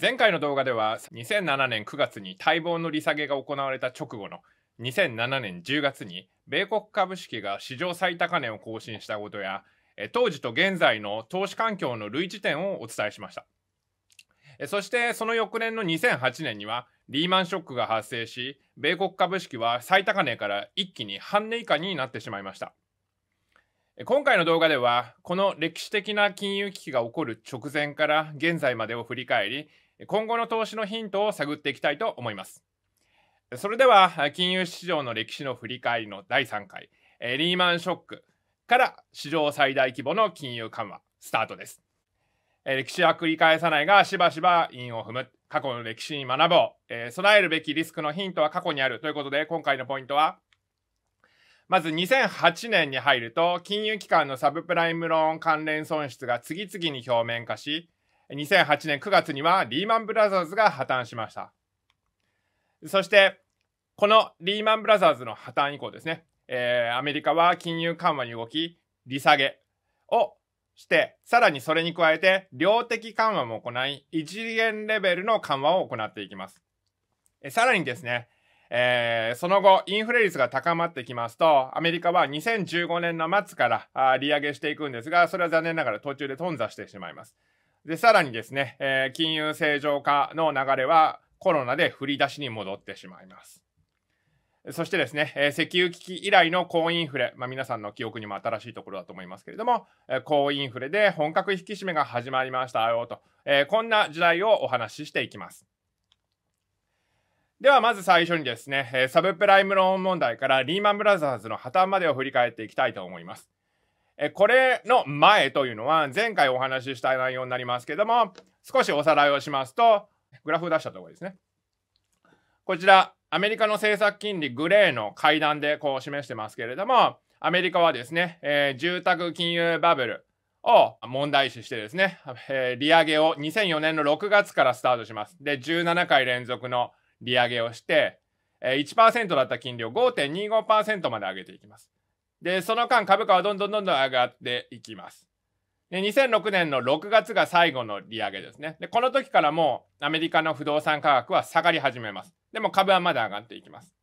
前回の動画では2007年9月に待望の利下げが行われた直後の2007年10月に米国株式が史上最高値を更新したことや当時と現在の投資環境の類似点をお伝えしましたそしてその翌年の2008年にはリーマンショックが発生し米国株式は最高値から一気に半値以下になってしまいました今回の動画ではこの歴史的な金融危機が起こる直前から現在までを振り返り今後の投資のヒントを探っていきたいと思いますそれでは金融市場の歴史の振り返りの第3回リーマンショックから史上最大規模の金融緩和スタートです歴史は繰り返さないがしばしば韻を踏む過去の歴史に学ぼう備えるべきリスクのヒントは過去にあるということで今回のポイントはまず2008年に入ると金融機関のサブプライムローン関連損失が次々に表面化し2008年9月にはリーマンブラザーズが破綻しましたそしてこのリーマンブラザーズの破綻以降ですね、えー、アメリカは金融緩和に動き利下げをしてさらにそれに加えて量的緩和も行い一次元レベルの緩和を行っていきますさらにですねえー、その後、インフレ率が高まってきますと、アメリカは2015年の末から利上げしていくんですが、それは残念ながら途中で頓挫してしまいます。で、さらにですね、えー、金融正常化の流れはコロナで振り出しに戻ってしまいます。そしてですね、えー、石油危機以来の高インフレ、まあ、皆さんの記憶にも新しいところだと思いますけれども、えー、高インフレで本格引き締めが始まりましたよと、えー、こんな時代をお話ししていきます。ではまず最初にですね、サブプライムローン問題からリーマンブラザーズの破綻までを振り返っていきたいと思います。これの前というのは前回お話しした内容になりますけども、少しおさらいをしますと、グラフを出したところですね。こちら、アメリカの政策金利グレーの階段でこう示してますけれども、アメリカはですね、えー、住宅金融バブルを問題視してですね、えー、利上げを2004年の6月からスタートします。で、17回連続の利上げをして、1%だった金利を5.25%まで上げていきます。で、その間株価はどんどんどんどん上がっていきます。で、2006年の6月が最後の利上げですね。で、この時からもうアメリカの不動産価格は下がり始めます。でも株はまだ上がっていきます。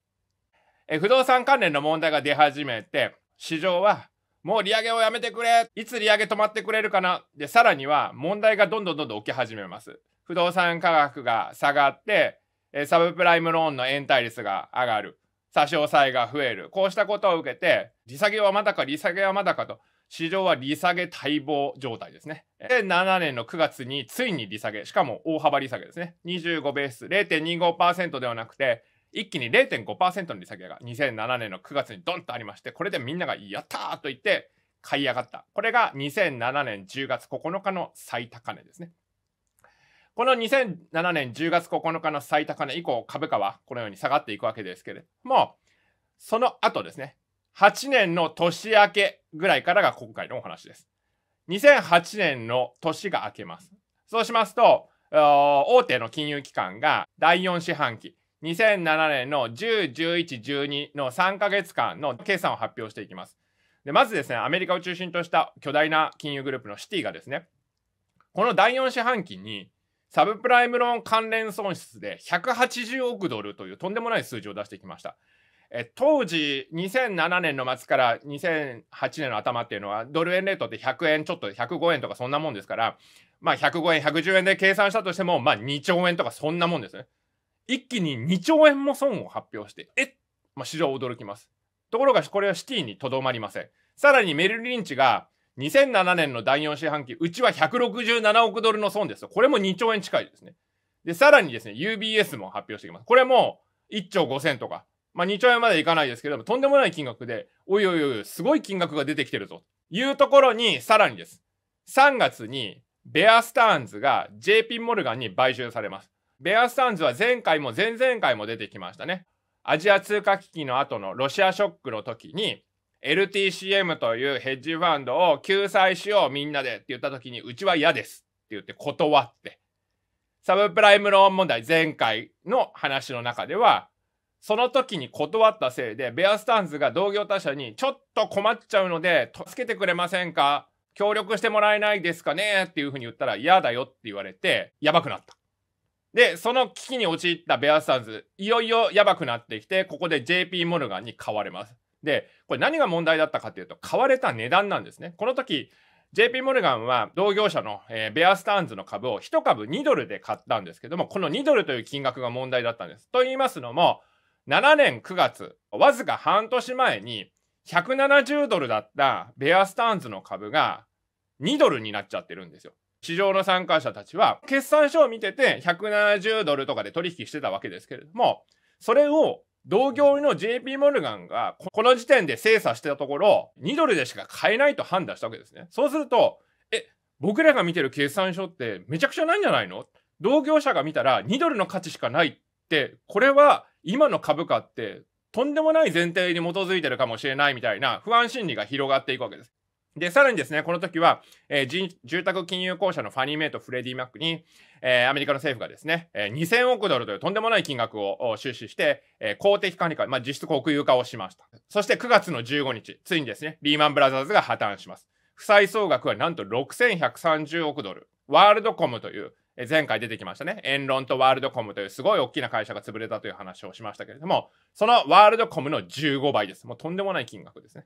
え不動産関連の問題が出始めて、市場はもう利上げをやめてくれいつ利上げ止まってくれるかなで、さらには問題がどんどんどんどん起き始めます。不動産価格が下がって、サブプライムローンの延滞率が上がる。差し押さえが増える。こうしたことを受けて、利下げはまだか、利下げはまだかと、市場は利下げ待望状態ですね。で、7年の9月についに利下げ、しかも大幅利下げですね。25ベース、0.25%ではなくて、一気に0.5%の利下げが2007年の9月にドンとありまして、これでみんながやったーと言って買い上がった。これが2007年10月9日の最高値ですね。この2007年10月9日の最高値以降、株価はこのように下がっていくわけですけれども、その後ですね、8年の年明けぐらいからが今回のお話です。2008年の年が明けます。そうしますと、大手の金融機関が第4四半期、2007年の10、11、12の3ヶ月間の計算を発表していきます。で、まずですね、アメリカを中心とした巨大な金融グループのシティがですね、この第4四半期にサブプライムローン関連損失で180億ドルというとんでもない数字を出してきました。え当時2007年の末から2008年の頭っていうのはドル円レートって100円ちょっと105円とかそんなもんですからまあ105円110円で計算したとしてもまあ2兆円とかそんなもんですね一気に2兆円も損を発表してえっ、まあ、市場驚きますところがこれはシティにとどまりませんさらにメルリンチが2007年の第4四半期、うちは167億ドルの損ですよ。これも2兆円近いですね。で、さらにですね、UBS も発表してきます。これも1兆5000とか、まあ2兆円までいかないですけども、とんでもない金額で、おいおいおい、すごい金額が出てきてるぞ。いうところに、さらにです。3月に、ベアスターンズが JP モルガンに買収されます。ベアスターンズは前回も前々回も出てきましたね。アジア通貨危機の後のロシアショックの時に、LTCM というヘッジファンドを救済しようみんなでって言った時に、うちは嫌ですって言って断って。サブプライムローン問題前回の話の中では、その時に断ったせいで、ベアスタンズが同業他社にちょっと困っちゃうので、助けてくれませんか協力してもらえないですかねっていうふうに言ったら嫌だよって言われて、やばくなった。で、その危機に陥ったベアスタンズ、いよいよやばくなってきて、ここで JP モルガンに買われます。で、これ何が問題だったかというと、買われた値段なんですね。この時、JP モルガンは同業者の、えベアスターンズの株を1株2ドルで買ったんですけども、この2ドルという金額が問題だったんです。と言いますのも、7年9月、わずか半年前に170ドルだったベアスターンズの株が2ドルになっちゃってるんですよ。市場の参加者たちは決算書を見てて170ドルとかで取引してたわけですけれども、それを同業の JP モルガンがこの時点で精査してたところ2ドルでしか買えないと判断したわけですね。そうすると、え、僕らが見てる決算書ってめちゃくちゃないんじゃないの同業者が見たら2ドルの価値しかないって、これは今の株価ってとんでもない前提に基づいてるかもしれないみたいな不安心理が広がっていくわけです。で、さらにですね、この時は、えー、住宅金融公社のファニーメイトフレディ・マックに、えー、アメリカの政府がですね、えー、2000億ドルというとんでもない金額を収支して、えー、公的管理化、まあ、実質国有化をしました。そして9月の15日、ついにですね、リーマンブラザーズが破綻します。負債総額はなんと6130億ドル。ワールドコムという、えー、前回出てきましたね、エンロンとワールドコムというすごい大きな会社が潰れたという話をしましたけれども、そのワールドコムの15倍です。もうとんでもない金額ですね。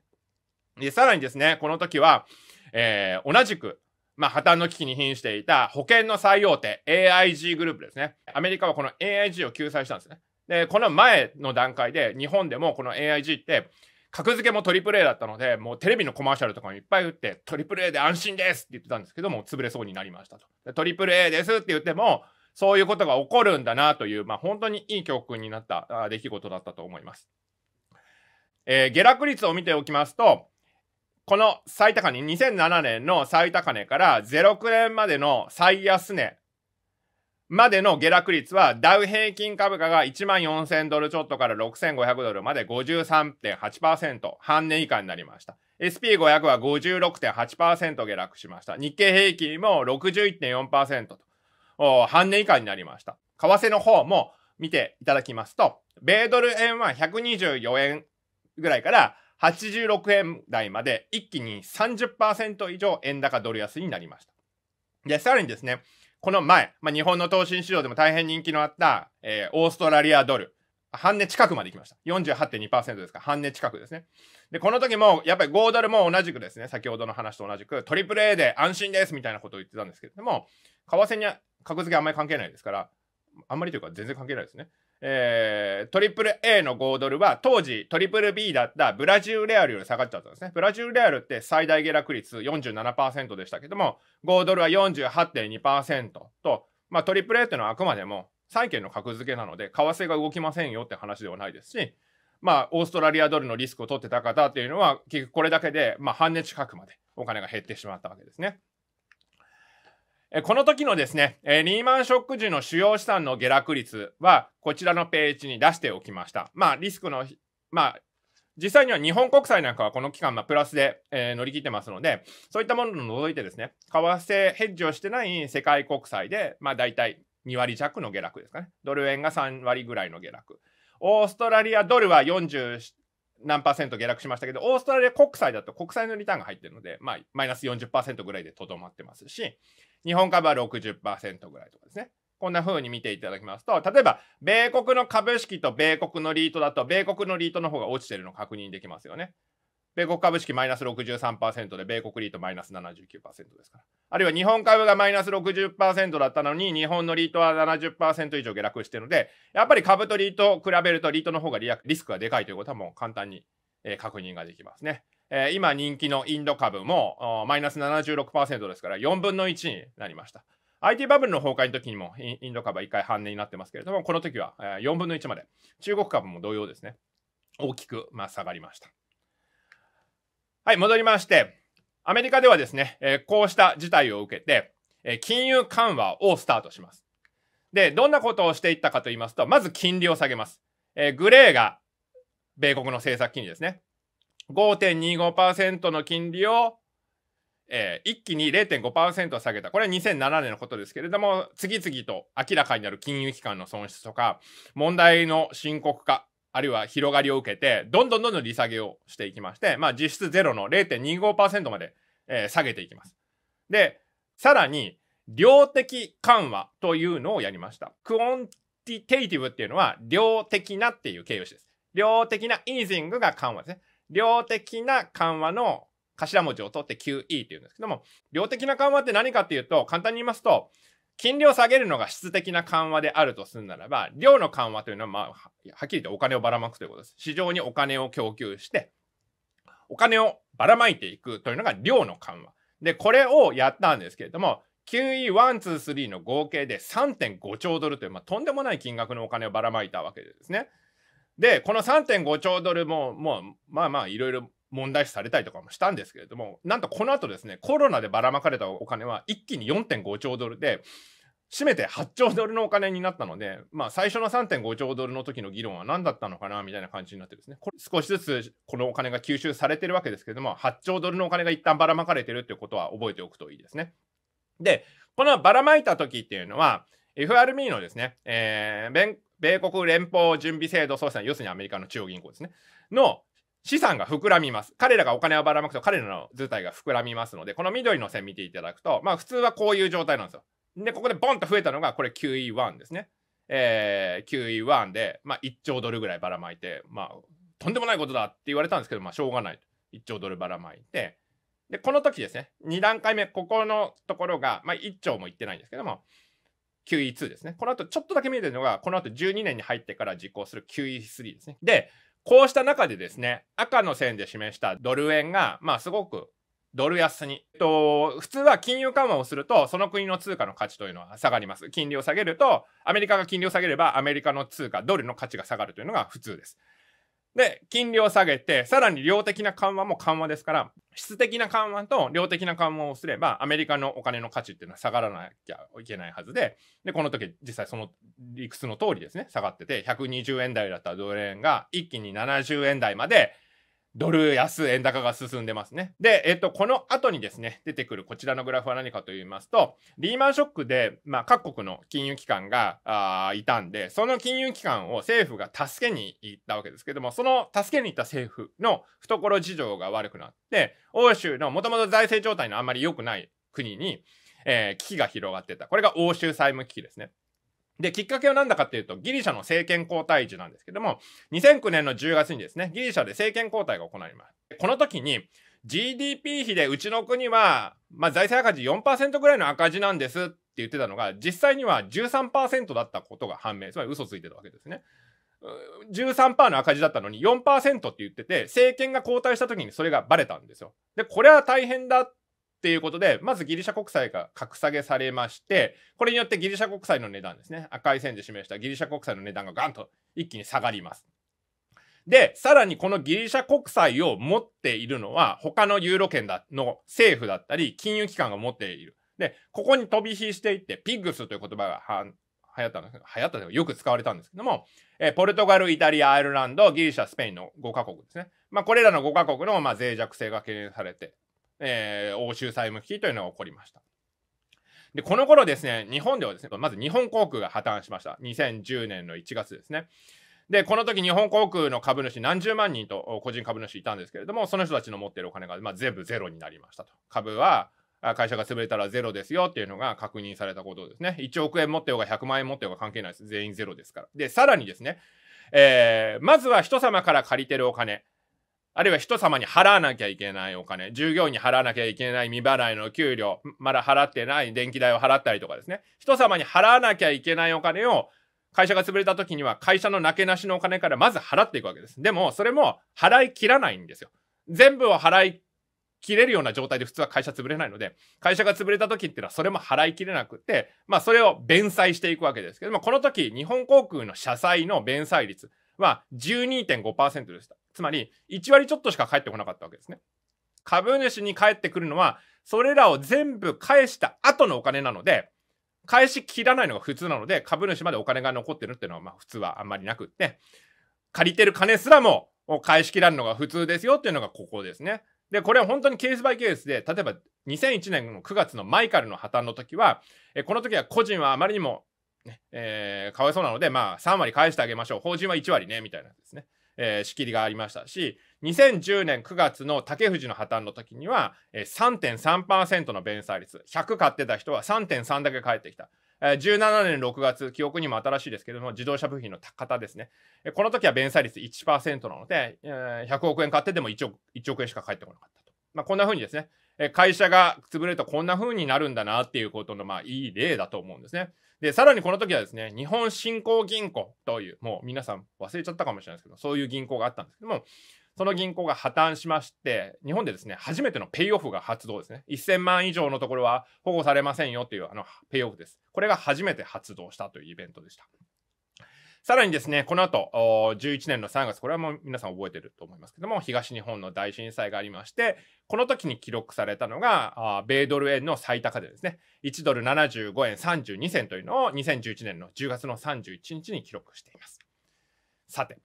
で、さらにですね、この時は、えー、同じく、まあ、破綻の危機に瀕していた保険の最大手 AIG グループですね。アメリカはこの AIG を救済したんですね。で、この前の段階で日本でもこの AIG って格付けもトリプル A だったので、もうテレビのコマーシャルとかもいっぱい打って、トリプル A で安心ですって言ってたんですけども、潰れそうになりましたと。でトリプル A ですって言っても、そういうことが起こるんだなという、まあ、本当にいい教訓になった出来事だったと思います。えー、下落率を見ておきますと、この最高値、2007年の最高値から09年までの最安値までの下落率はダウ平均株価が1万4000ドルちょっとから6500ドルまで53.8%半年以下になりました。SP500 は56.8%下落しました。日経平均も61.4%と半年以下になりました。為替の方も見ていただきますと、米ドル円は124円ぐらいから86円台まで一気に30%以上円高ドル安になりました。で、さらにですね、この前、まあ、日本の投資市場でも大変人気のあった、えー、オーストラリアドル。半値近くまで行きました。48.2%ですか。半値近くですね。で、この時も、やっぱり5ドルも同じくですね、先ほどの話と同じく、トリプル A で安心ですみたいなことを言ってたんですけれども、為替には格付けあんまり関係ないですから、あんまりというか全然関係ないですね。えー、トリプル A の5ドルは当時トリプル B だったブラジルレアルより下がっちゃったんですね。ブラジルレアルって最大下落率47%でしたけども、5ドルは48.2%と、まあ、トリプル A っていうのはあくまでも債券の格付けなので、為替が動きませんよって話ではないですし、まあ、オーストラリアドルのリスクを取ってた方っていうのは、結局これだけで、まあ、半値近くまでお金が減ってしまったわけですね。この時のですね、リーマンショック時の主要資産の下落率は、こちらのページに出しておきました。まあ、リスクの、まあ、実際には日本国債なんかはこの期間、まあ、プラスで、えー、乗り切ってますので、そういったものを除いてですね、為替ヘッジをしてない世界国債で、まあ、大体2割弱の下落ですかね。ドル円が3割ぐらいの下落。オーストラリアドルは40何パーセント下落しましたけど、オーストラリア国債だと国債のリターンが入ってるので、まあ、マイナス40%ぐらいでとどまってますし、日本株は60%ぐらいとかですね。こんな風に見ていただきますと、例えば、米国の株式と米国のリートだと、米国のリートの方が落ちてるの確認できますよね。米国株式マイナス63%で、米国リートマイナス79%ですから。あるいは日本株がマイナス60%だったのに、日本のリートは70%以上下落してるので、やっぱり株とリートを比べると、リートの方がリスクがでかいということはもう簡単に確認ができますね。えー、今人気のインド株もマイナス76%ですから4分の1になりました。IT バブルの崩壊の時にもインド株は1回半値になってますけれども、この時は4分の1まで、中国株も同様ですね、大きくまあ下がりました。はい、戻りまして、アメリカではですね、えこうした事態を受けて、え金融緩和をスタートします。で、どんなことをしていったかと言いますと、まず金利を下げます。えグレーが米国の政策金利ですね。5.25%の金利を、えー、一気に0.5%下げた。これは2007年のことですけれども、次々と明らかになる金融機関の損失とか、問題の深刻化、あるいは広がりを受けて、どんどんどんどん利下げをしていきまして、まあ実質ゼロの0.25%まで、えー、下げていきます。で、さらに、量的緩和というのをやりました。クオンティテイティブっていうのは、量的なっていう形容詞です。量的なイージングが緩和ですね。量的な緩和の頭文字を取って QE って言うんですけども、量的な緩和って何かっていうと、簡単に言いますと、金利を下げるのが質的な緩和であるとするならば、量の緩和というのは、まあ、はっきり言ってお金をばらまくということです。市場にお金を供給して、お金をばらまいていくというのが量の緩和。で、これをやったんですけれども、QE1、2、3の合計で3.5兆ドルという、まあ、とんでもない金額のお金をばらまいたわけですね。で、この3.5兆ドルも、もう、まあまあ、いろいろ問題視されたりとかもしたんですけれども、なんとこの後ですね、コロナでばらまかれたお金は一気に4.5兆ドルで、締めて8兆ドルのお金になったので、まあ最初の3.5兆ドルの時の議論は何だったのかなみたいな感じになってですね、これ少しずつこのお金が吸収されてるわけですけれども、8兆ドルのお金が一旦ばらまかれてるっていうことは覚えておくといいですね。で、このばらまいた時っていうのは、FRB のですね、えー、米国連邦準備制度総裁、要するにアメリカの中央銀行ですね。の資産が膨らみます。彼らがお金をばらまくと彼らの図体が膨らみますので、この緑の線見ていただくと、まあ普通はこういう状態なんですよ。で、ここでボンと増えたのが、これ QE1 ですね。えー、QE1 で、まあ1兆ドルぐらいばらまいて、まあとんでもないことだって言われたんですけど、まあしょうがない。1兆ドルばらまいて、で、この時ですね、2段階目、ここのところが、まあ1兆もいってないんですけども、QE2 ですね。この後ちょっとだけ見えてるのが、この後12年に入ってから実行する QE3 ですね。で、こうした中でですね、赤の線で示したドル円が、まあすごくドル安に。と、普通は金融緩和をすると、その国の通貨の価値というのは下がります。金利を下げると、アメリカが金利を下げれば、アメリカの通貨、ドルの価値が下がるというのが普通です。で、金利を下げて、さらに量的な緩和も緩和ですから、質的な緩和と量的な緩和をすれば、アメリカのお金の価値っていうのは下がらなきゃいけないはずで、で、この時実際その理屈の通りですね、下がってて、120円台だったドル円が一気に70円台までドル安、円高が進んでますね。で、えっと、この後にですね、出てくるこちらのグラフは何かと言いますと、リーマンショックで、まあ、各国の金融機関が、あいたんで、その金融機関を政府が助けに行ったわけですけども、その助けに行った政府の懐事情が悪くなって、欧州のもともと財政状態のあんまり良くない国に、えー、危機が広がってた。これが欧州債務危機ですね。で、きっかけは何だかっていうと、ギリシャの政権交代時なんですけども、2009年の10月にですね、ギリシャで政権交代が行われます。この時に、GDP 比でうちの国は、まあ、財政赤字4%ぐらいの赤字なんですって言ってたのが、実際には13%だったことが判明。つまり嘘ついてたわけですね。13%の赤字だったのに4%って言ってて、政権が交代した時にそれがバレたんですよ。で、これは大変だっっていうことで、まずギリシャ国債が格下げされまして、これによってギリシャ国債の値段ですね、赤い線で示したギリシャ国債の値段がガンと一気に下がります。で、さらにこのギリシャ国債を持っているのは、他のユーロ圏だの政府だったり、金融機関が持っている。で、ここに飛び火していって、ピッグスという言葉が流行ったんですけど、流行ったのよく使われたんですけども、えポルトガル、イタリア、アイルランド、ギリシャ、スペインの5カ国ですね。まあ、これらの5カ国の、ま脆弱性が懸念されてえー、欧州債務危機というのが起こりました。で、この頃ですね、日本ではですね、まず日本航空が破綻しました。2010年の1月ですね。で、この時日本航空の株主何十万人と個人株主いたんですけれども、その人たちの持っているお金が、まあ、全部ゼロになりましたと。株は会社が潰れたらゼロですよっていうのが確認されたことですね。1億円持ってようが100万円持ってようが関係ないです。全員ゼロですから。で、さらにですね、えー、まずは人様から借りてるお金。あるいは人様に払わなきゃいけないお金、従業員に払わなきゃいけない未払いの給料、まだ払ってない電気代を払ったりとかですね。人様に払わなきゃいけないお金を会社が潰れた時には会社のなけなしのお金からまず払っていくわけです。でも、それも払い切らないんですよ。全部を払い切れるような状態で普通は会社潰れないので、会社が潰れた時っていうのはそれも払い切れなくて、まあそれを弁済していくわけですけども、この時日本航空の社債の弁済率は12.5%でした。つまり1割ちょっとしか返ってこなかったわけですね。株主に返ってくるのは、それらを全部返した後のお金なので、返し切らないのが普通なので、株主までお金が残ってるっていうのは、まあ普通はあんまりなくって、借りてる金すらも返し切らんのが普通ですよっていうのがここですね。で、これは本当にケースバイケースで、例えば2001年の9月のマイカルの破綻の時は、えこの時は個人はあまりにもね、えー、かわいそうなので、まあ3割返してあげましょう。法人は1割ね、みたいなんですね。えー、仕切りがありましたし、2010年9月の竹藤の破綻の時には、えー、3.3%の弁済率。100買ってた人は3.3だけ返ってきた。17年6月、記憶にも新しいですけれども、自動車部品の方ですね。この時は弁済率1%なので、100億円買ってでも1億 ,1 億円しか返ってこなかったと。まあ、こんな風にですね、え会社が潰れるとこんな風になるんだなっていうことの、まあ、いい例だと思うんですね。で、さらにこの時はですね、日本振興銀行という、もう皆さん忘れちゃったかもしれないですけど、そういう銀行があったんですけども、その銀行が破綻しまして、日本でですね、初めてのペイオフが発動ですね。1000万以上のところは保護されませんよっていうあのペイオフです。これが初めて発動したというイベントでした。さらにですね、この後、11年の3月、これはもう皆さん覚えてると思いますけども、東日本の大震災がありまして、この時に記録されたのが、米ドル円の最高値ですね。1ドル75円32銭というのを2011年の10月の31日に記録しています。さて、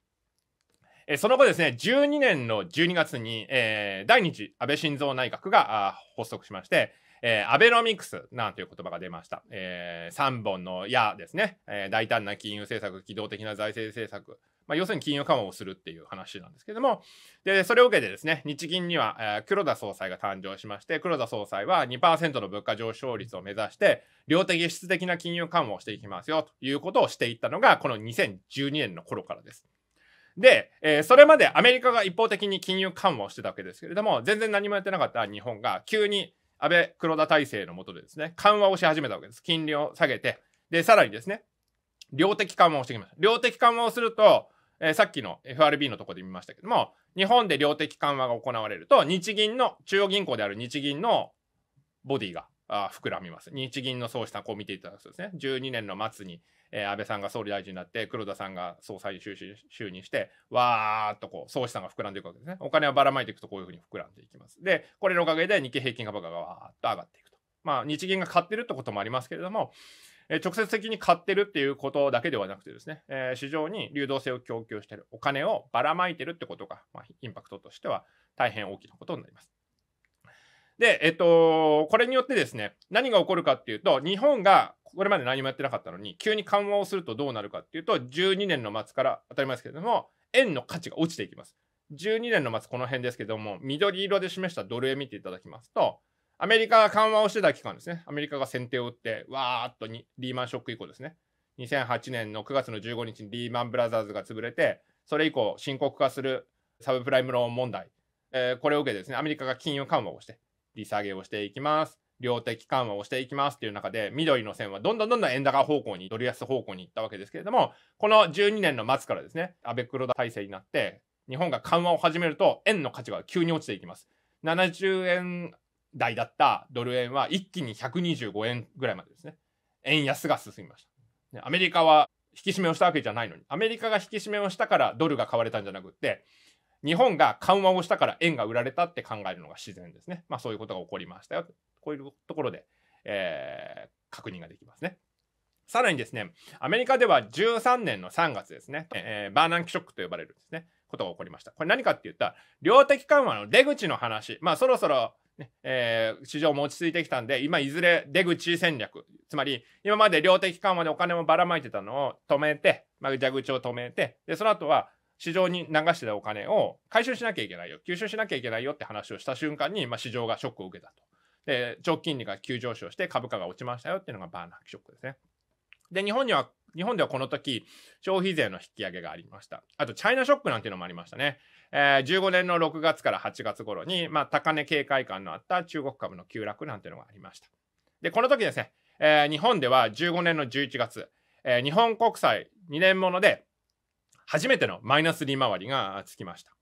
その後ですね、12年の12月に、えー、第2次安倍晋三内閣が発足しまして、えー、アベノミクスなんていう言葉が出ました。えー、3本の矢ですね、えー、大胆な金融政策、機動的な財政政策、まあ、要するに金融緩和をするっていう話なんですけども、で、それを受けてですね、日銀には、えー、黒田総裁が誕生しまして、黒田総裁は2%の物価上昇率を目指して、量的質的な金融緩和をしていきますよということをしていったのが、この2012年の頃からです。で、えー、それまでアメリカが一方的に金融緩和をしてたわけですけれども、全然何もやってなかった日本が急に安倍黒田体制のもとでですね、緩和をし始めたわけです。金利を下げて、で、さらにですね、量的緩和をしてきました。量的緩和をすると、えー、さっきの FRB のとこで見ましたけども、日本で量的緩和が行われると、日銀の、中央銀行である日銀のボディがあ膨らみます。日銀の総資産、こう見ていただくとですね、12年の末にえー、安倍さんが総理大臣になって、黒田さんが総裁就就任して、わーっとこう、総資産が膨らんでいくわけですね。お金をばらまいていくと、こういうふうに膨らんでいきます。で、これのおかげで日経平均株価がわーっと上がっていくと。まあ、日銀が買ってるってこともありますけれども、え直接的に買ってるっていうことだけではなくてですね、えー、市場に流動性を供給してるお金をばらまいてるってことが、まあ、インパクトとしては大変大きなことになります。で、えっと、これによってですね、何が起こるかっていうと、日本がこれまで何もやってなかったのに、急に緩和をするとどうなるかっていうと、12年の末から当たり前ですけれども、円の価値が落ちていきます。12年の末、この辺ですけども、緑色で示したドル円見ていただきますと、アメリカが緩和をしてた期間ですね、アメリカが先手を打って、わーっとリーマンショック以降ですね、2008年の9月の15日にリーマンブラザーズが潰れて、それ以降、深刻化するサブプライムローン問題、えー、これを受けてですね、アメリカが金融緩和をして、利下げをしていきます。量的緩和をしていきますっていう中で、緑の線はどんどんどんどん円高方向に、ドル安方向に行ったわけですけれども、この12年の末からですね、安倍黒田体制になって、日本が緩和を始めると、円の価値が急に落ちていきます。70円台だったドル円は一気に125円ぐらいまでですね、円安が進みました。アメリカは引き締めをしたわけじゃないのに、アメリカが引き締めをしたからドルが買われたんじゃなくって、日本が緩和をしたから円が売られたって考えるのが自然ですね。まあ、そういうことが起こりましたよ。こういうところで、えー、確認ができますね。さらにですね、アメリカでは13年の3月ですね、えー、バーナンキショックと呼ばれるですね、ことが起こりました。これ何かって言ったら、量的緩和の出口の話、まあそろそろね、えー、市場も落ち着いてきたんで、今いずれ出口戦略、つまり今まで量的緩和でお金もばらまいてたのを止めて、まあ、蛇口を止めて、で、その後は市場に流してたお金を回収しなきゃいけないよ、吸収しなきゃいけないよって話をした瞬間に、まあ、市場がショックを受けたと。で、長期金利が急上昇して株価が落ちましたよっていうのがバーナーキショックですね。で、日本には、日本ではこの時、消費税の引き上げがありました。あと、チャイナショックなんていうのもありましたね。えー、15年の6月から8月頃に、まあ、高値警戒感のあった中国株の急落なんていうのがありました。で、この時ですね、えー、日本では15年の11月、えー、日本国債2年もので初めてのマイナス利回りがつきました。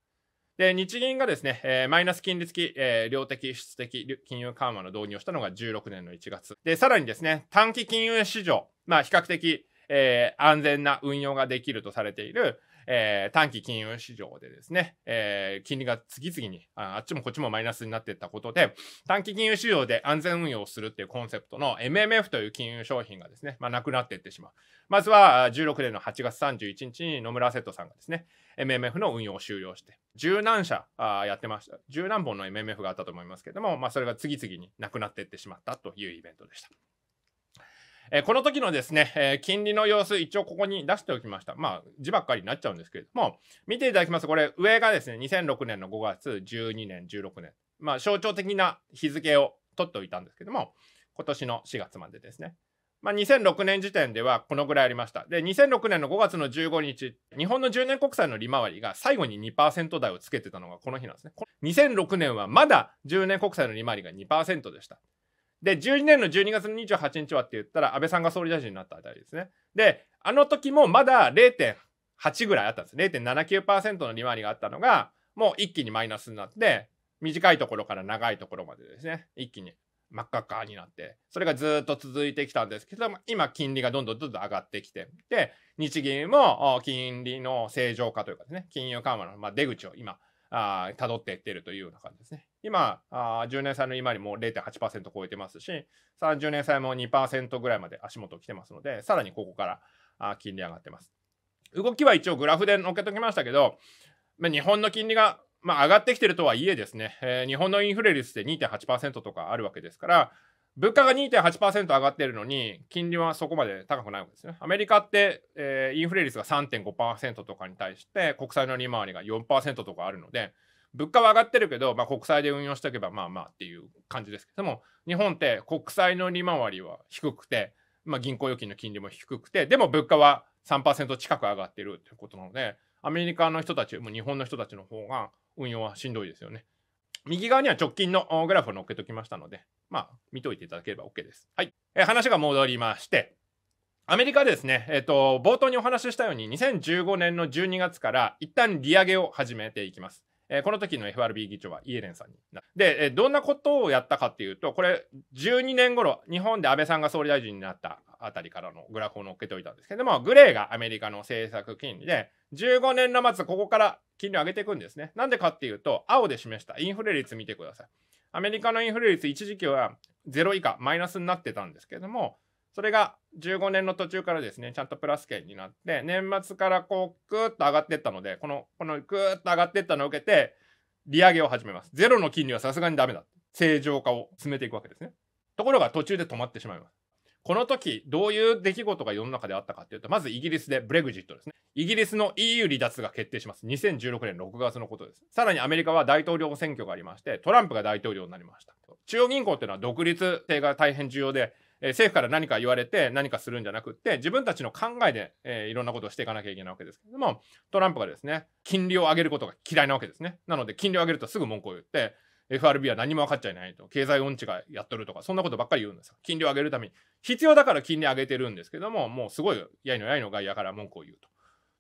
で日銀がですね、えー、マイナス金利付き、えー、量的、質的金融緩和の導入をしたのが16年の1月。で、さらにですね、短期金融市場、まあ比較的、えー、安全な運用ができるとされている、えー、短期金融市場でですね、えー、金利が次々にあっちもこっちもマイナスになっていったことで、短期金融市場で安全運用するっていうコンセプトの MMF という金融商品がですね、まあ、なくなっていってしまう。まずは16年の8月31日に野村アセットさんがですね、MMF の運用を終了して、十何社あやってました。十何本の MMF があったと思いますけれども、まあ、それが次々になくなっていってしまったというイベントでした。えこの時のですね、え金利の様子、一応ここに出しておきました。まあ、字ばっかりになっちゃうんですけれども、見ていただきます。これ、上がですね、2006年の5月、12年、16年。まあ、象徴的な日付を取っておいたんですけども、今年の4月までですね。まあ、2006年時点ではこのぐらいありました。で、2006年の5月の15日、日本の10年国債の利回りが最後に2%台をつけてたのがこの日なんですね。2006年はまだ10年国債の利回りが2%でした。で、12年の12月28日はって言ったら、安倍さんが総理大臣になったあたりですね。で、あの時もまだ0.8ぐらいあったんです。0.79%の利回りがあったのが、もう一気にマイナスになって、短いところから長いところまでですね、一気に真っ赤っかになって、それがずっと続いてきたんですけども、今金利がどんどんどんどん上がってきて、で、日銀も金利の正常化というかですね、金融緩和の、出口を今、た辿っていってるというような感じですね。今、あ10年債の今にも0.8%超えてますし、30年債も2%ぐらいまで足元来てますので、さらにここからあ金利上がってます。動きは一応グラフで載っけときましたけど、まあ、日本の金利が、まあ、上がってきてるとはいえですね、えー、日本のインフレ率で2.8%とかあるわけですから、物価が2.8%上がってるのに、金利はそこまで高くないわけですね。アメリカって、えー、インフレ率が3.5%とかに対して、国債の利回りが4%とかあるので、物価は上がってるけど、まあ、国債で運用しておけばまあまあっていう感じですけども日本って国債の利回りは低くて、まあ、銀行預金の金利も低くてでも物価は3%近く上がってるってことなのでアメリカの人たちも日本の人たちの方が運用はしんどいですよね。右側には直近のグラフを載っけときましたので、まあ、見といていただければ OK です。はい。え話が戻りまして、アメリカですね、えっ、と、冒頭にお話ししたように、2015年の12月から一旦利上げを始めていきます。えこの時の FRB 議長はイエレンさんになで、えどんなことをやったかっていうとこれ12年頃日本で安倍さんが総理大臣になったあたりからのグラフを載っけておいたんですけどもグレーがアメリカの政策金利で15年の末ここから金利上げていくんですねなんでかっていうと青で示したインフレ率見てくださいアメリカのインフレ率一時期は0以下マイナスになってたんですけどもそれが15年の途中からですね、ちゃんとプラス圏になって、年末からこう、ぐーっと上がっていったので、この、このぐーっと上がっていったのを受けて、利上げを始めます。ゼロの金利はさすがにダメだ。正常化を進めていくわけですね。ところが途中で止まってしまいます。この時、どういう出来事が世の中であったかっていうと、まずイギリスでブレグジットですね。イギリスの EU 離脱が決定します。2016年6月のことです。さらにアメリカは大統領選挙がありまして、トランプが大統領になりました。中央銀行っていうのは独立性が大変重要で、え政府から何か言われて何かするんじゃなくって、自分たちの考えで、えいろんなことをしていかなきゃいけないわけですけれども、トランプがですね、金利を上げることが嫌いなわけですね。なので、金利を上げるとすぐ文句を言って、FRB は何も分かっちゃいないと、経済音痴がやっとるとか、そんなことばっかり言うんですよ。金利を上げるために。必要だから金利上げてるんですけども、もうすごい、やいのやいの外野から文句を言うと。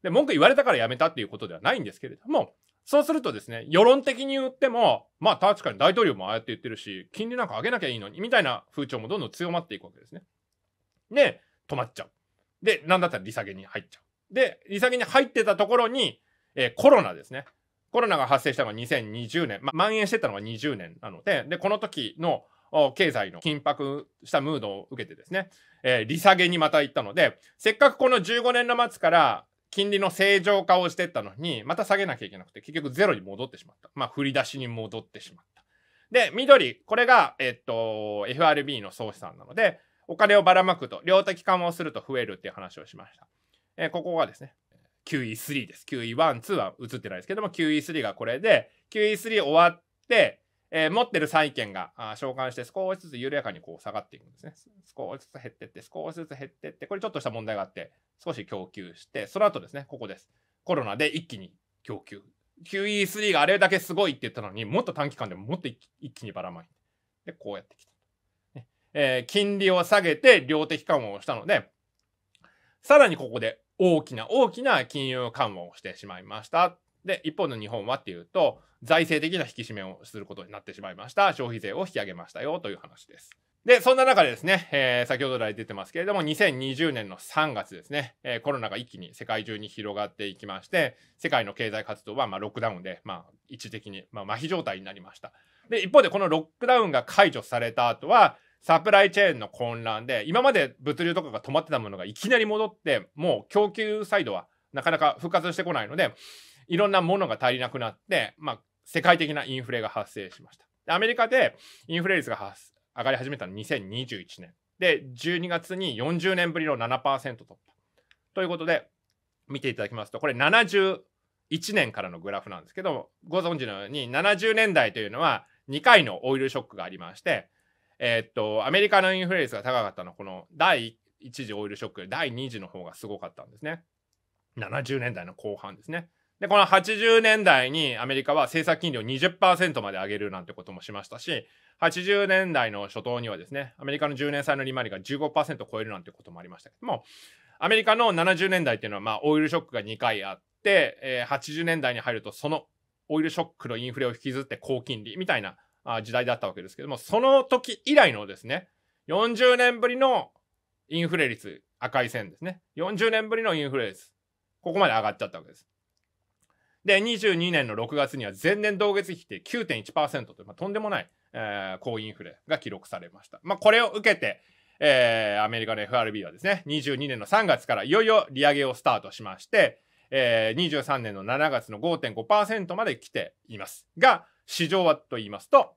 で、文句言われたからやめたっていうことではないんですけれども、そうするとですね、世論的に言っても、まあ確かに大統領もああやって言ってるし、金利なんか上げなきゃいいのに、みたいな風潮もどんどん強まっていくわけですね。で、止まっちゃう。で、なんだったら利下げに入っちゃう。で、利下げに入ってたところに、えー、コロナですね。コロナが発生したのが2020年、まあ、蔓延してたのが20年なので、で、この時の経済の緊迫したムードを受けてですね、えー、利下げにまた行ったので、せっかくこの15年の末から金利の正常化をしてったのに、また下げなきゃいけなくて、結局ゼロに戻ってしまった。まあ、振り出しに戻ってしまった。で、緑、これが、えっと、FRB の総資産なので、お金をばらまくと、量的緩和をすると増えるっていう話をしました。えー、ここがですね、QE3 です。QE1、2は映ってないですけども、QE3 がこれで、QE3 終わって、えー、持ってる債券が召喚して少しずつ緩やかにこう下がっていくんですね。少しずつ減ってって、少しずつ減ってって、これちょっとした問題があって、少し供給して、その後ですね、ここです。コロナで一気に供給。QE3 があれだけすごいって言ったのにもっと短期間でもっと一気にばらまいて、で、こうやってきた。ねえー、金利を下げて量的緩和をしたので、さらにここで大きな大きな金融緩和をしてしまいましたっで、一方の日本はっていうと、財政的な引き締めをすることになってしまいました。消費税を引き上げましたよという話です。で、そんな中でですね、えー、先ほど来出てますけれども、2020年の3月ですね、えー、コロナが一気に世界中に広がっていきまして、世界の経済活動は、まあ、ロックダウンで、まあ、一時的に、まあ、麻痺状態になりました。で、一方でこのロックダウンが解除された後は、サプライチェーンの混乱で、今まで物流とかが止まってたものがいきなり戻って、もう供給サイドはなかなか復活してこないので、いろんなものが足りなくなって、まあ、世界的なインフレが発生しました。アメリカでインフレ率が上がり始めたのは2021年。で、12月に40年ぶりの7%突破。ということで、見ていただきますと、これ71年からのグラフなんですけど、ご存知のように70年代というのは2回のオイルショックがありまして、えー、っと、アメリカのインフレ率が高かったのは、この第1次オイルショック、第2次の方がすごかったんですね。70年代の後半ですね。で、この80年代にアメリカは政策金利を20%まで上げるなんてこともしましたし、80年代の初頭にはですね、アメリカの10年債の利回りが15%を超えるなんてこともありましたけども、アメリカの70年代っていうのは、まあ、オイルショックが2回あって、えー、80年代に入ると、そのオイルショックのインフレを引きずって高金利みたいな時代だったわけですけども、その時以来のですね、40年ぶりのインフレ率、赤い線ですね。40年ぶりのインフレ率、ここまで上がっちゃったわけです。で、22年の6月には前年同月比で9.1%という、まあ、とんでもない、えー、高インフレが記録されました。まあ、これを受けて、えー、アメリカの FRB はですね、22年の3月からいよいよ利上げをスタートしまして、えー、23年の7月の5.5%まで来ています。が、市場はと言いますと、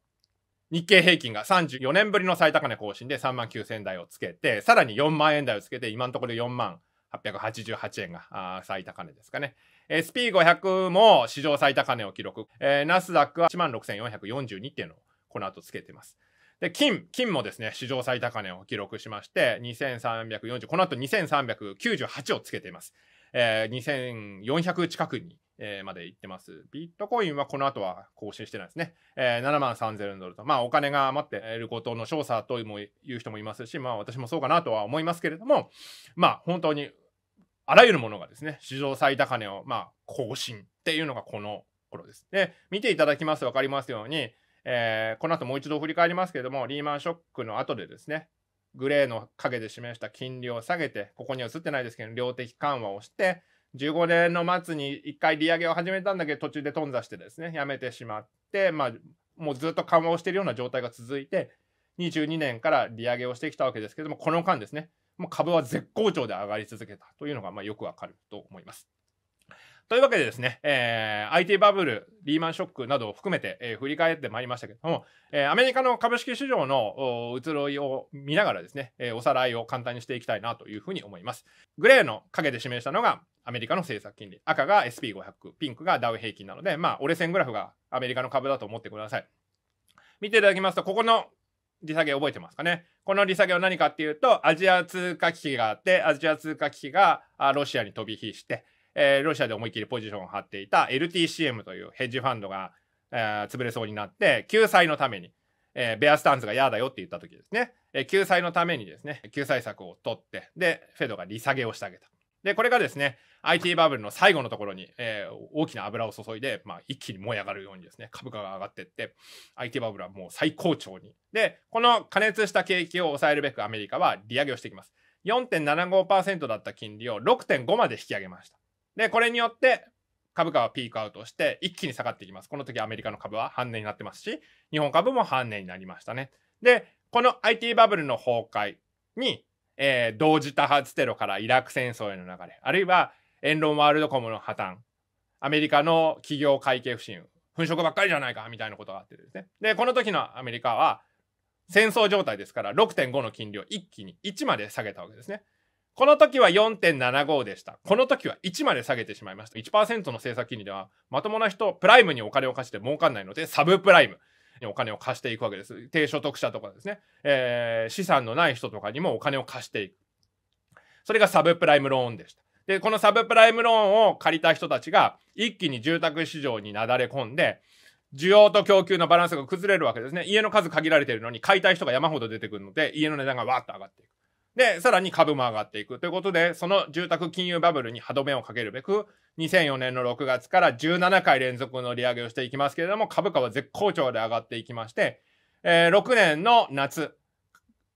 日経平均が34年ぶりの最高値更新で3万9000台をつけて、さらに4万円台をつけて、今のところで4万888円が最高値ですかね。SP500 も史上最高値を記録。ナスダックは16,442っていうのをこの後つけてます。で、金、金もですね、史上最高値を記録しまして、2340、この後2398をつけています。えー、2400近くに、えー、まで行ってます。ビットコインはこの後は更新してないですね。えー、7万3000ドルと。まあ、お金が余っていることの少佐とも言う人もいますし、まあ、私もそうかなとは思いますけれども、まあ、本当にあらゆるものがですね、史上最高値を、まあ、更新っていうのがこの頃です。で、見ていただきますと分かりますように、えー、この後もう一度振り返りますけれども、リーマンショックの後でですね、グレーの影で示した金利を下げて、ここには映ってないですけど、量的緩和をして、15年の末に1回利上げを始めたんだけど、途中で頓挫してですね、やめてしまって、まあ、もうずっと緩和をしているような状態が続いて、22年から利上げをしてきたわけですけども、この間ですね、もう株は絶好調で上がり続けたというのが、まあ、よくわかると思います。というわけでですね、えー、IT バブル、リーマンショックなどを含めて、えー、振り返ってまいりましたけれども、えー、アメリカの株式市場の移ろいを見ながらですね、えおさらいを簡単にしていきたいなというふうに思います。グレーの影で示したのがアメリカの政策金利、赤が SP500、ピンクがダウ平均なので、まあ、折れ線グラフがアメリカの株だと思ってください。見ていただきますと、ここの利下げ覚えてますかね。この利下げは何かっていうと、アジア通貨危機があって、アジア通貨危機がロシアに飛び火して、えー、ロシアで思いっきりポジションを張っていた LTCM というヘッジファンドが、えー、潰れそうになって、救済のために、えー、ベアスタンスが嫌だよって言った時ですね、え救済のためにですね、救済策を取って、で、フェドが利下げをしてあげた。で、これがですね、IT バブルの最後のところに、えー、大きな油を注いで、まあ、一気に燃え上がるようにですね、株価が上がっていって、IT バブルはもう最高潮に。で、この加熱した景気を抑えるべくアメリカは利上げをしていきます。4.75%だった金利を6.5まで引き上げました。で、これによって株価はピークアウトして一気に下がっていきます。この時アメリカの株は半値になってますし、日本株も半値になりましたね。で、この IT バブルの崩壊にえー、同時多発テロからイラク戦争への流れあるいはエンロンワールドコムの破綻アメリカの企業会計不信粉飾ばっかりじゃないかみたいなことがあってですねでこの時のアメリカは戦争状態ですから6.5の金利を一気に1まで下げたわけですね。この時は4.75でした。この時は1まで下げてしまいました。1%の政策金利ではまともな人、プライムにお金を貸して儲かんないので、サブプライム。お金を貸していくわけです。低所得者とかですね、えー、資産のない人とかにもお金を貸していく。それがサブプライムローンでした。で、このサブプライムローンを借りた人たちが一気に住宅市場になだれ込んで、需要と供給のバランスが崩れるわけですね。家の数限られているのに買いたい人が山ほど出てくるので、家の値段がわーっと上がっていく。で、さらに株も上がっていく。ということで、その住宅金融バブルに歯止めをかけるべく、2004年の6月から17回連続の利上げをしていきますけれども、株価は絶好調で上がっていきまして、えー、6年の夏、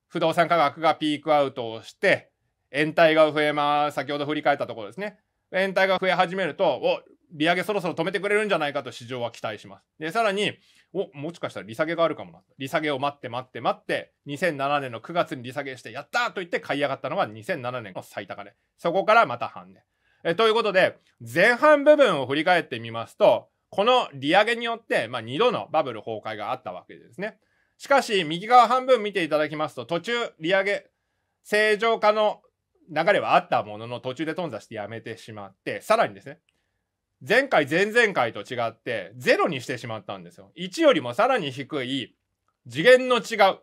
不動産価格がピークアウトをして、延滞が増えます。先ほど振り返ったところですね。延滞が増え始めると、お、利上げそろそろ止めてくれるんじゃないかと市場は期待します。で、さらに、お、もしかしたら利下げがあるかもな。利下げを待って待って待って、2007年の9月に利下げして、やったと言って買い上がったのが2007年の最高値。そこからまた半値。えということで、前半部分を振り返ってみますと、この利上げによって、まあ、2度のバブル崩壊があったわけですね。しかし、右側半分見ていただきますと、途中、利上げ、正常化の流れはあったものの、途中で頓挫してやめてしまって、さらにですね、前回、前々回と違って、ゼロにしてしまったんですよ。1よりもさらに低い、次元の違う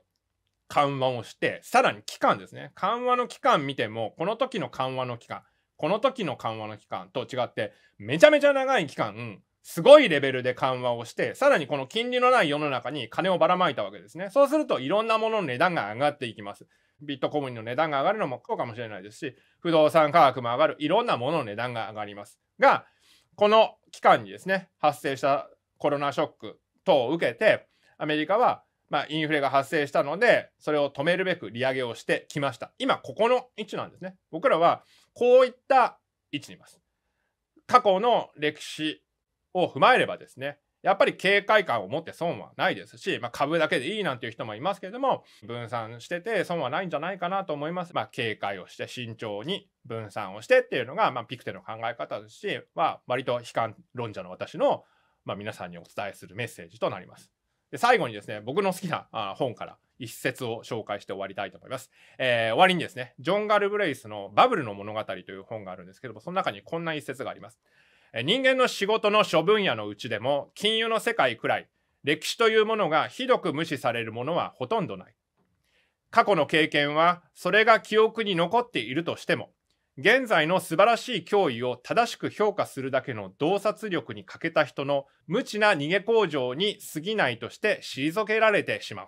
緩和をして、さらに期間ですね。緩和の期間見ても、この時の緩和の期間、この時の緩和の期間と違って、めちゃめちゃ長い期間、すごいレベルで緩和をして、さらにこの金利のない世の中に金をばらまいたわけですね。そうすると、いろんなものの値段が上がっていきます。ビットコムの値段が上がるのもそうかもしれないですし、不動産価格も上がる、いろんなものの値段が上がります。が、この期間にですね、発生したコロナショック等を受けて、アメリカは、まあ、インフレが発生したので、それを止めるべく利上げをしてきました。今、ここの位置なんですね。僕らは、こういった位置にいます。過去の歴史を踏まえればですね、やっぱり警戒感を持って損はないですし、まあ、株だけでいいなんていう人もいますけれども、分散してて損はないんじゃないかなと思います。まあ、警戒をして慎重に分散をしてっていうのが、まあ、ピクテの考え方ですし、まあ、割と悲観論者の私の、まあ、皆さんにお伝えするメッセージとなります。で最後にですね、僕の好きなあ本から一節を紹介して終わりたいと思います。えー、終わりにですね、ジョン・ガルブレイスのバブルの物語という本があるんですけども、その中にこんな一節があります。人間の仕事の諸分野のうちでも金融の世界くらい歴史というものがひどく無視されるものはほとんどない過去の経験はそれが記憶に残っているとしても現在の素晴らしい脅威を正しく評価するだけの洞察力に欠けた人の無知な逃げ工場に過ぎないとして退けられてしまう、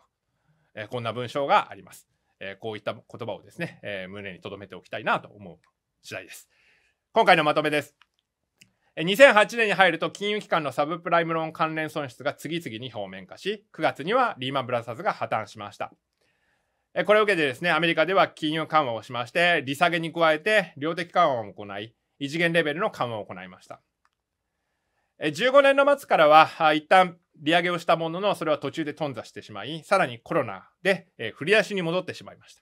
えこんな文章があります、えこういった言葉をですね、えー、胸に留めておきたいなと思う次第です今回のまとめです2008年に入ると金融機関のサブプライムローン関連損失が次々に表面化し、9月にはリーマンブラザーズが破綻しました。これを受けてですね、アメリカでは金融緩和をしまして、利下げに加えて量的緩和を行い、異次元レベルの緩和を行いました。15年の末からは、一旦利上げをしたものの、それは途中で頓挫してしまい、さらにコロナで振り出しに戻ってしまいまし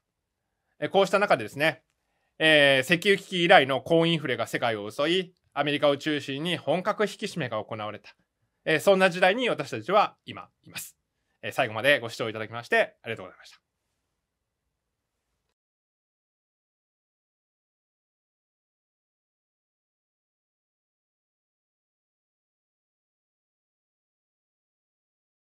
た。こうした中でですね、えー、石油危機以来の高インフレが世界を襲い、アメリカを中心に本格引き締めが行われた、えー、そんな時代に私たちは今います、えー、最後までご視聴いただきましてありがとうございました